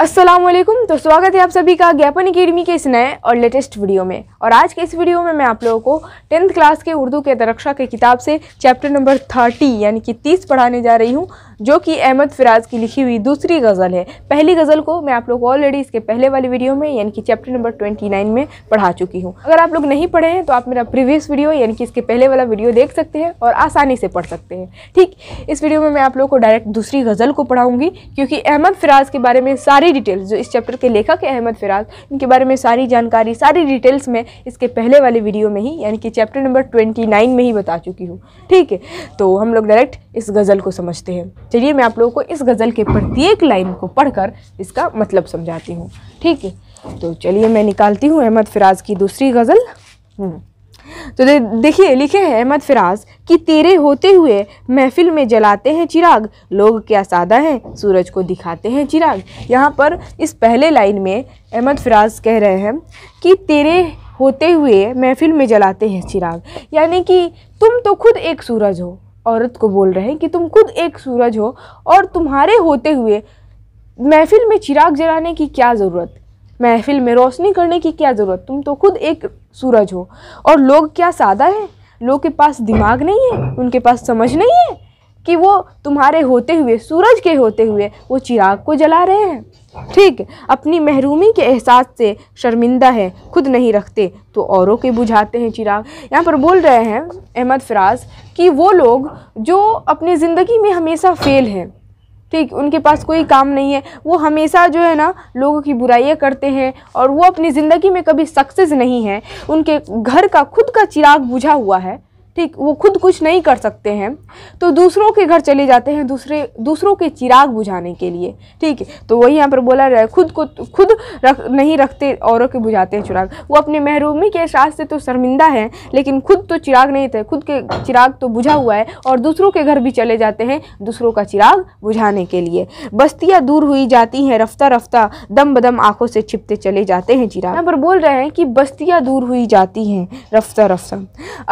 अस्सलाम वालेकुम तो स्वागत है आप सभी का ज्ञापन अकेडमी के इस नए और लेटेस्ट वीडियो में और आज के इस वीडियो में मैं आप लोगों को टेंथ क्लास के उर्दू के दरक्षा के किताब से चैप्टर नंबर थर्टी यानी कि तीस पढ़ाने जा रही हूँ जो कि अहमद फिराज की लिखी हुई दूसरी गज़ल है पहली गज़ल को मैं आप लोग ऑलरेडी इसके पहले वाली वीडियो में यानी कि चैप्टर नंबर 29 में पढ़ा चुकी हूँ अगर आप लोग नहीं पढ़े हैं तो आप मेरा प्रीवियस वीडियो यानी कि इसके पहले वाला वीडियो देख सकते हैं और आसानी से पढ़ सकते हैं ठीक इस वीडियो में मैं आप लोग को डायरेक्ट दूसरी गज़ल को पढ़ाऊँगी क्योंकि अहमद फिराज के बारे में सारी डिटेल्स जो इस चैप्टर के लेखक है अहमद फिराज इनके बारे में सारी जानकारी सारी डिटेल्स में इसके पहले वाले वीडियो में ही यानी कि चैप्टर नंबर ट्वेंटी में ही बता चुकी हूँ ठीक है तो हम लोग डायरेक्ट इस गज़ल को समझते हैं चलिए मैं आप लोगों को इस गज़ल के प्रत्येक लाइन को पढ़कर इसका मतलब समझाती हूँ ठीक है तो चलिए मैं निकालती हूँ अहमद फ़िराज़ की दूसरी गज़ल हम्म। तो दे, देखिए लिखे है अहमद फिराज कि तेरे होते हुए महफिल में जलाते हैं चिराग लोग क्या सादा हैं सूरज को दिखाते हैं चिराग यहाँ पर इस पहले लाइन में अहमद फिराज कह रहे हैं कि तेरे होते हुए महफिल में जलाते हैं चिराग यानी कि तुम तो खुद एक सूरज हो औरत को बोल रहे हैं कि तुम खुद एक सूरज हो और तुम्हारे होते हुए महफिल में चिराग जलाने की क्या ज़रूरत महफिल में रोशनी करने की क्या ज़रूरत तुम तो खुद एक सूरज हो और लोग क्या सादा है लोग के पास दिमाग नहीं है उनके पास समझ नहीं है कि वो तुम्हारे होते हुए सूरज के होते हुए वो चिराग को जला रहे हैं ठीक अपनी महरूमी के एहसास से शर्मिंदा है खुद नहीं रखते तो औरों के बुझाते हैं चिराग यहाँ पर बोल रहे हैं अहमद फराज कि वो लोग जो अपनी ज़िंदगी में हमेशा फेल हैं ठीक उनके पास कोई काम नहीं है वो हमेशा जो है ना लोगों की बुराइयाँ करते हैं और वो अपनी ज़िंदगी में कभी सक्सेस नहीं है उनके घर का खुद का चिराग बुझा हुआ है ठीक वो खुद कुछ नहीं कर सकते हैं तो दूसरों के घर चले जाते हैं दूसरे दूसरों के चिराग बुझाने के लिए ठीक है तो वही यहाँ पर बोला रहा है खुद को खुद रख नहीं रखते औरों के बुझाते हैं चिराग वो अपने महरूमी के एहसास से तो शर्मिंदा है लेकिन खुद तो चिराग नहीं थे खुद के चिराग तो बुझा हुआ है और दूसरों के घर भी चले जाते हैं दूसरों का चिराग बुझाने के लिए बस्तियाँ दूर हुई जाती हैं रफ्ता रफ्ता दम बदम आँखों से छिपते चले जाते हैं चिराग यहाँ पर बोल रहे हैं कि बस्तियाँ दूर हुई जाती हैं रफ्ता रफ्ता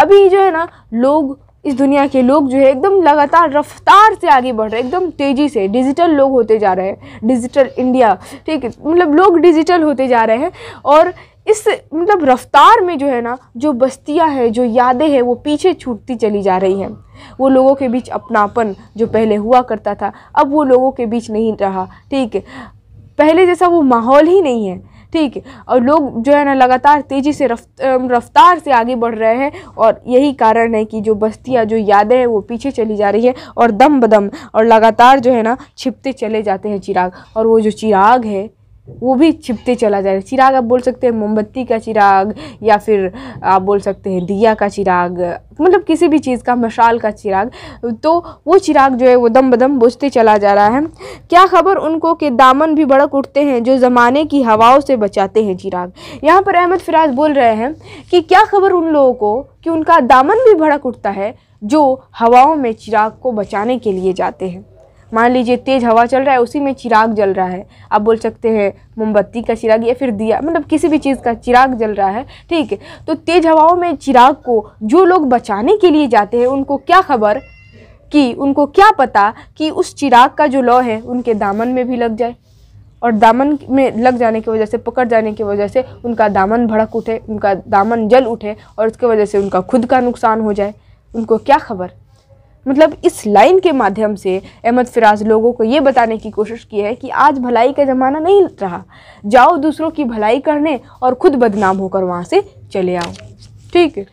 अभी जो है ना लोग इस दुनिया के लोग जो है एकदम लगातार रफ्तार से आगे बढ़ रहे हैं एकदम तेज़ी से डिजिटल लोग होते जा रहे हैं डिजिटल इंडिया ठीक है मतलब लोग डिजिटल होते जा रहे हैं और इस मतलब रफ्तार में जो है ना जो बस्तियां हैं जो यादें हैं वो पीछे छूटती चली जा रही हैं वो लोगों के बीच अपनापन जो पहले हुआ करता था अब वो लोगों के बीच नहीं रहा ठीक है पहले जैसा वो माहौल ही नहीं है ठीक है और लोग जो है ना लगातार तेज़ी से रफ्त रफ्तार से आगे बढ़ रहे हैं और यही कारण है कि जो बस्तियाँ जो यादें हैं वो पीछे चली जा रही है और दम बदम और लगातार जो है ना छिपते चले जाते हैं चिराग और वो जो चिराग है वो भी छिपते चला है चिराग आप बोल सकते हैं मोमबत्ती का चिराग या फिर आप बोल सकते हैं दिया का चिराग मतलब किसी भी चीज़ का मशाल का चिराग तो वो चिराग जो है वो दम बदम बुझते चला जा रहा है क्या खबर उनको कि दामन भी बड़क उठते हैं जो ज़माने की हवाओं से बचाते हैं चिराग यहाँ पर अहमद फिराज बोल रहे हैं कि क्या खबर उन लोगों को कि उनका दामन भी भड़क उठता है जो हवाओं में चिराग को बचाने के लिए जाते हैं मान लीजिए तेज़ हवा चल रहा है उसी में चिराग जल रहा है आप बोल सकते हैं मोमबत्ती का चिराग या फिर दिया मतलब किसी भी चीज़ का चिराग जल रहा है ठीक है तो तेज़ हवाओं में चिराग को जो लोग बचाने के लिए जाते हैं उनको क्या खबर कि उनको क्या पता कि उस चिराग का जो लौ है उनके दामन में भी लग जाए और दामन में लग जाने की वजह से पकड़ जाने की वजह से उनका दामन भड़क उठे उनका दामन जल उठे और उसके वजह से उनका खुद का नुकसान हो जाए उनको क्या खबर मतलब इस लाइन के माध्यम से अहमद फ़िराज लोगों को ये बताने की कोशिश की है कि आज भलाई का ज़माना नहीं रहा जाओ दूसरों की भलाई करने और ख़ुद बदनाम होकर वहाँ से चले आओ ठीक है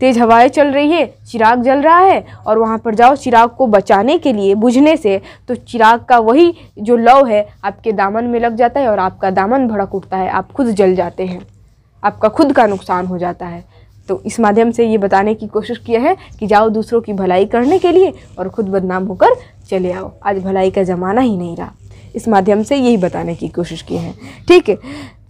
तेज़ हवाएं चल रही है चिराग जल रहा है और वहाँ पर जाओ चिराग को बचाने के लिए बुझने से तो चिराग का वही जो लव है आपके दामन में लग जाता है और आपका दामन भड़क उठता है आप खुद जल जाते हैं आपका खुद का नुकसान हो जाता है तो इस माध्यम से ये बताने की कोशिश किया है कि जाओ दूसरों की भलाई करने के लिए और खुद बदनाम होकर चले आओ आज भलाई का ज़माना ही नहीं रहा इस माध्यम से यही बताने की कोशिश की है ठीक है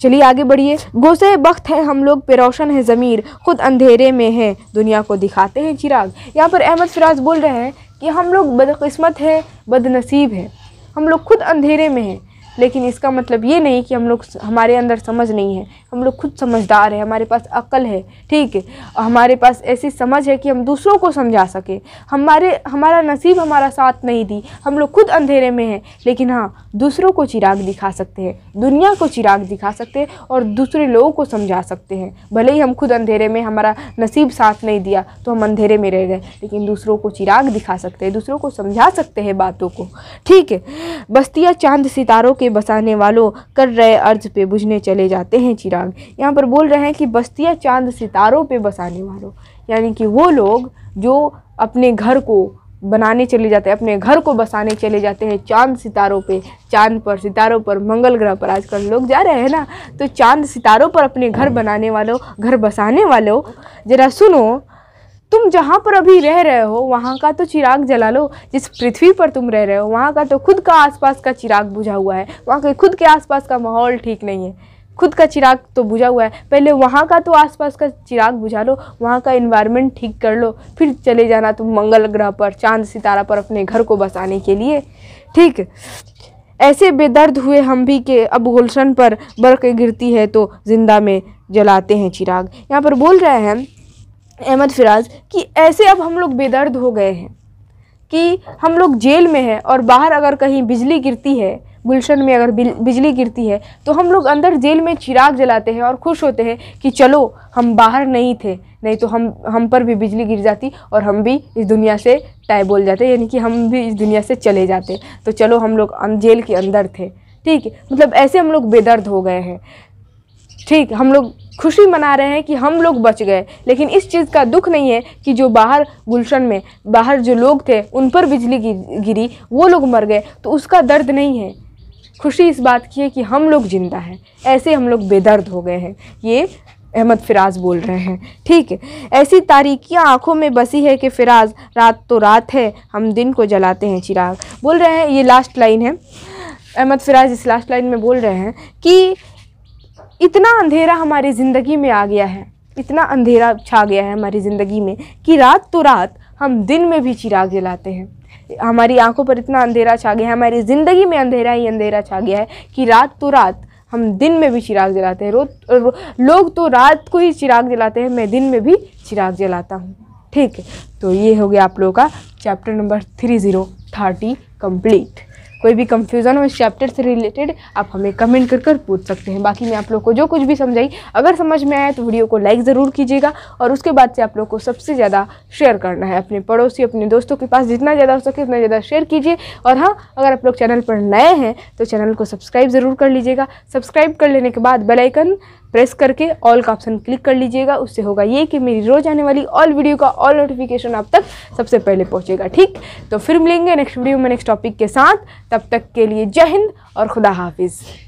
चलिए आगे बढ़िए गोसे वक्त है हम लोग पे रोशन है ज़मीर खुद अंधेरे में है दुनिया को दिखाते हैं चिराग यहाँ पर अहमद फिराज बोल रहे हैं कि हम लोग बदकस्मत है बदनसीब है हम लोग खुद अंधेरे में हैं लेकिन इसका मतलब ये नहीं कि हम लोग हमारे अंदर समझ नहीं है हम लोग खुद समझदार हैं हमारे पास अकल है ठीक है हमारे पास ऐसी समझ है कि हम दूसरों को समझा सकें हमारे हमारा नसीब हमारा साथ नहीं दी हम लोग खुद अंधेरे में हैं लेकिन हाँ दूसरों को चिराग दिखा सकते हैं दुनिया को चिराग दिखा सकते हैं और दूसरे लोगों को समझा सकते हैं भले ही हम खुद अंधेरे में हमारा नसीब साथ नहीं दिया तो हम अंधेरे में रह गए लेकिन दूसरों को चिराग दिखा सकते हैं दूसरों को समझा सकते हैं बातों को ठीक है बस्तियाँ चांद सितारों के के बसाने वालों कर रहे अर्ज पे बुझने चले जाते हैं चिराग यहाँ पर बोल रहे हैं कि बस्तियाँ चांद सितारों पे बसाने वालों यानी कि वो लोग जो अपने घर को बनाने चले जाते हैं अपने घर को बसाने चले जाते हैं चांद सितारों पे चांद पर सितारों पर मंगल ग्रह पर आजकल लोग जा रहे हैं ना तो चांद सितारों पर अपने घर बनाने वालों घर बसाने वालों ज़रा सुनो तुम जहाँ पर अभी रह रहे हो वहाँ का तो चिराग जला लो जिस पृथ्वी पर तुम रह रहे हो वहाँ का तो खुद का आसपास का चिराग बुझा हुआ है वहाँ के खुद के आसपास का माहौल ठीक नहीं है खुद का चिराग तो बुझा हुआ है पहले वहाँ का तो आसपास का चिराग बुझा लो वहाँ का इन्वायरमेंट ठीक कर लो फिर चले जाना तुम मंगल ग्रह पर चांद सितारा पर अपने घर को बसाने के लिए ठीक ऐसे बेदर्द हुए हम भी के अब गुलशन पर बर्क गिरती है तो जिंदा में जलाते हैं चिराग यहाँ पर बोल रहे हैं अहमद फ़िराज़ कि ऐसे अब हम लोग बेदर्द हो गए हैं कि हम लोग जेल में हैं और बाहर अगर कहीं बिजली गिरती है गुलशन में अगर बिजली गिरती है तो हम लोग अंदर जेल में चिराग जलाते हैं और खुश होते हैं कि चलो हम बाहर नहीं थे नहीं तो हम हम पर भी बिजली गिर जाती और हम भी इस दुनिया से टाई बोल जाते यानी कि हम भी इस दुनिया से चले जाते तो चलो हम लोग अं, जेल के अंदर थे ठीक मतलब ऐसे हम लोग बेदर्द हो गए हैं ठीक हम लोग खुशी मना रहे हैं कि हम लोग बच गए लेकिन इस चीज़ का दुख नहीं है कि जो बाहर गुलशन में बाहर जो लोग थे उन पर बिजली गिरी वो लोग मर गए तो उसका दर्द नहीं है खुशी इस बात की है कि हम लोग ज़िंदा हैं ऐसे हम लोग बेदर्द हो गए हैं ये अहमद फ़िराज़ बोल रहे हैं ठीक है ऐसी तारीखियाँ आँखों में बसी है कि फ़िराज़ रात तो रात है हम दिन को जलाते हैं चिराग बोल रहे हैं ये लास्ट लाइन है अहमद फ़िराज़ इस लास्ट लाइन में बोल रहे हैं कि इतना अंधेरा हमारी ज़िंदगी में आ गया है इतना अंधेरा छा गया है हमारी ज़िंदगी में कि रात तो रात हम दिन में भी चिराग जलाते हैं हमारी आंखों पर इतना अंधेरा छा गया है हमारी ज़िंदगी में अंधेरा ही अंधेरा छा गया है कि रात तो रात हम दिन में भी चिराग जलाते हैं रोज रो, लोग तो रात को ही चिराग जलाते हैं मैं दिन में भी चिराग जलाता हूँ ठीक है तो ये हो गया आप लोगों का chapter number three zero thirty complete कोई भी कंफ्यूजन हो इस चैप्टर से रिलेटेड आप हमें कमेंट कर कर पूछ सकते हैं बाकी मैं आप लोग को जो कुछ भी समझाई अगर समझ में आया तो वीडियो को लाइक ज़रूर कीजिएगा और उसके बाद से आप लोग को सबसे ज़्यादा शेयर करना है अपने पड़ोसी अपने दोस्तों के पास जितना ज़्यादा हो सके उतना ज़्यादा शेयर कीजिए और हाँ अगर आप लोग चैनल पर नए हैं तो चैनल को सब्सक्राइब ज़रूर कर लीजिएगा सब्सक्राइब कर लेने के बाद बेलाइकन प्रेस करके ऑल का ऑप्शन क्लिक कर लीजिएगा उससे होगा ये कि मेरी रोज़ आने वाली ऑल वीडियो का ऑल नोटिफिकेशन आप तक सबसे पहले पहुँचेगा ठीक तो फिर मिलेंगे नेक्स्ट वीडियो में नेक्स्ट टॉपिक के साथ तब तब तक के लिए जय हिंद और खुदा हाफिज़